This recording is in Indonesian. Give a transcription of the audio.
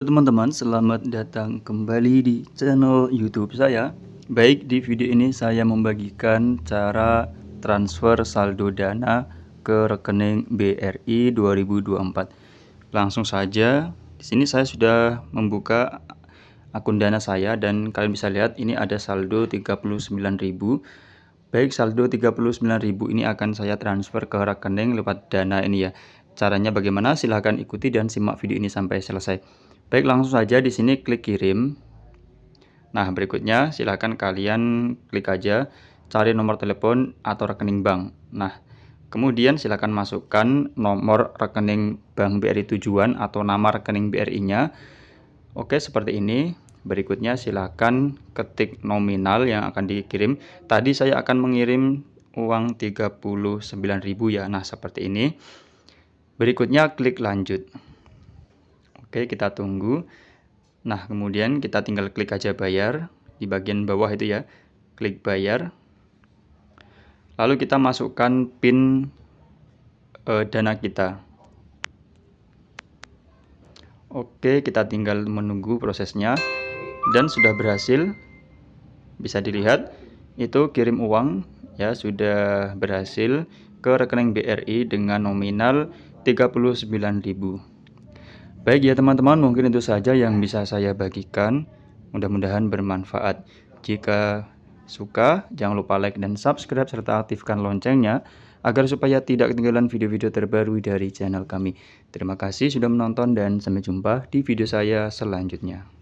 teman-teman selamat datang kembali di channel youtube saya baik di video ini saya membagikan cara transfer saldo dana ke rekening BRI 2024 langsung saja di sini saya sudah membuka akun dana saya dan kalian bisa lihat ini ada saldo 39.000 baik saldo 39.000 ini akan saya transfer ke rekening lewat dana ini ya caranya bagaimana silahkan ikuti dan simak video ini sampai selesai Baik, langsung saja di sini klik kirim. Nah, berikutnya silahkan kalian klik aja cari nomor telepon atau rekening bank. Nah, kemudian silahkan masukkan nomor rekening bank BRI tujuan atau nama rekening BRI-nya. Oke, seperti ini. Berikutnya silahkan ketik nominal yang akan dikirim. Tadi saya akan mengirim uang 39.000 ya. Nah, seperti ini. Berikutnya klik lanjut. Oke, kita tunggu. Nah, kemudian kita tinggal klik aja bayar di bagian bawah itu ya. Klik bayar. Lalu kita masukkan PIN e, dana kita. Oke, kita tinggal menunggu prosesnya dan sudah berhasil. Bisa dilihat itu kirim uang ya sudah berhasil ke rekening BRI dengan nominal 39.000. Baik ya teman-teman, mungkin itu saja yang bisa saya bagikan. Mudah-mudahan bermanfaat. Jika suka, jangan lupa like dan subscribe serta aktifkan loncengnya agar supaya tidak ketinggalan video-video terbaru dari channel kami. Terima kasih sudah menonton dan sampai jumpa di video saya selanjutnya.